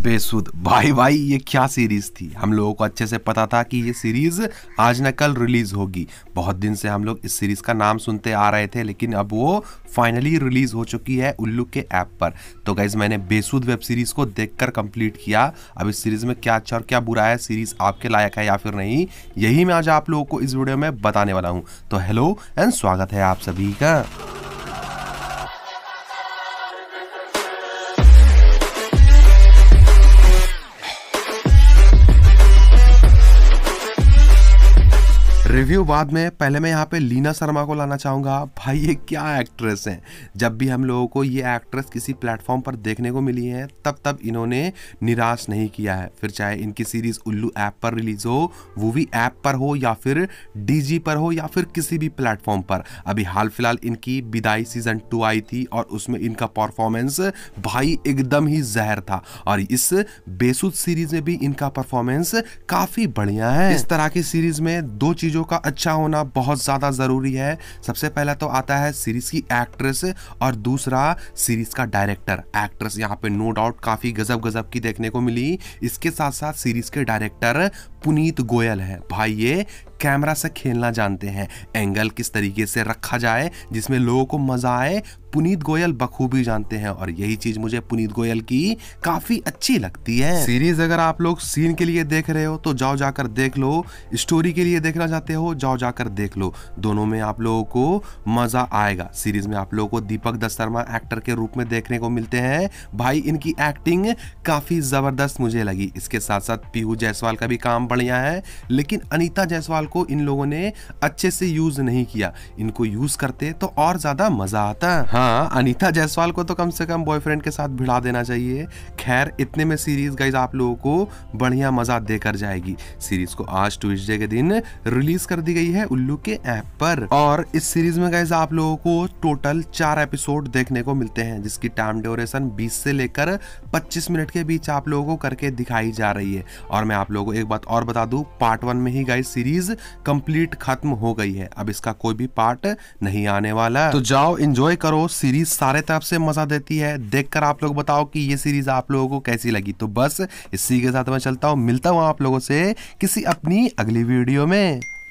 बेसुद भाई भाई ये क्या सीरीज़ थी हम लोगों को अच्छे से पता था कि ये सीरीज़ आज न कल रिलीज़ होगी बहुत दिन से हम लोग इस सीरीज़ का नाम सुनते आ रहे थे लेकिन अब वो फाइनली रिलीज़ हो चुकी है उल्लू के ऐप पर तो गाइज़ मैंने बेसुद वेब सीरीज़ को देखकर कंप्लीट किया अब इस सीरीज़ में क्या अच्छा और क्या बुरा है सीरीज़ आपके लायक है या फिर नहीं यही मैं आज आप लोगों को इस वीडियो में बताने वाला हूँ तो हेलो एंड स्वागत है आप सभी का रिव्यू बाद में पहले मैं यहाँ पे लीना शर्मा को लाना चाहूँगा भाई ये क्या एक्ट्रेस हैं जब भी हम लोगों को ये एक्ट्रेस किसी प्लेटफॉर्म पर देखने को मिली है तब तब इन्होंने निराश नहीं किया है फिर चाहे इनकी सीरीज़ उल्लू ऐप पर रिलीज़ हो वूवी ऐप पर हो या फिर डी पर हो या फिर किसी भी प्लेटफॉर्म पर अभी हाल फिलहाल इनकी विदाई सीजन टू आई थी और उसमें इनका परफॉर्मेंस भाई एकदम ही जहर था और इस बेसुद सीरीज़ में भी इनका परफॉर्मेंस काफ़ी बढ़िया है इस तरह की सीरीज़ में दो चीज़ों चीज़ों का अच्छा होना बहुत ज़्यादा ज़रूरी है सबसे पहला तो आता है सीरीज़ की एक्ट्रेस और दूसरा सीरीज़ का डायरेक्टर एक्ट्रेस यहाँ पे नो डाउट काफ़ी गजब गजब की देखने को मिली इसके साथ साथ सीरीज़ के डायरेक्टर पुनीत गोयल है भाई ये कैमरा से खेलना जानते हैं एंगल किस तरीके से रखा जाए जिसमें लोगों को मज़ा आए पुनीत गोयल बखूबी जानते हैं और यही चीज मुझे पुनीत गोयल की काफी अच्छी लगती है सीरीज अगर आप लोग सीन के लिए देख रहे हो तो जाओ जाकर देख लो स्टोरी के लिए देखना चाहते हो जाओ जाकर देख लो दोनों में आप लोगों को मजा आएगा सीरीज में आप लोगों को दीपक दस शर्मा एक्टर के रूप में देखने को मिलते हैं भाई इनकी एक्टिंग काफी जबरदस्त मुझे लगी इसके साथ साथ पीहू जायसवाल का भी काम बढ़िया है लेकिन अनिता जायसवाल को इन लोगों ने अच्छे से यूज नहीं किया इनको यूज करते तो और ज्यादा मजा आता हाँ हाँ अनीता जायसवाल को तो कम से कम बॉयफ्रेंड के साथ भिड़ा देना चाहिए खैर इतने में सीरीज गाइज आप लोगों को बढ़िया मजा देकर जाएगी सीरीज को आज ट्यूजडे के दिन रिलीज कर दी गई है उल्लू के ऐप पर और इस सीरीज में गाइज आप लोगों को टोटल चार एपिसोड देखने को मिलते हैं जिसकी टाइम ड्यूरेशन बीस से लेकर पच्चीस मिनट के बीच आप लोगों को करके दिखाई जा रही है और मैं आप लोगों को एक बात और बता दू पार्ट वन में ही गाइज सीरीज कंप्लीट खत्म हो गई है अब इसका कोई भी पार्ट नहीं आने वाला तो जाओ इंजॉय करो सीरीज सारे तरफ से मजा देती है देखकर आप लोग बताओ कि ये सीरीज आप लोगों को कैसी लगी तो बस इसी के साथ मैं चलता हूँ मिलता हूँ आप लोगों से किसी अपनी अगली वीडियो में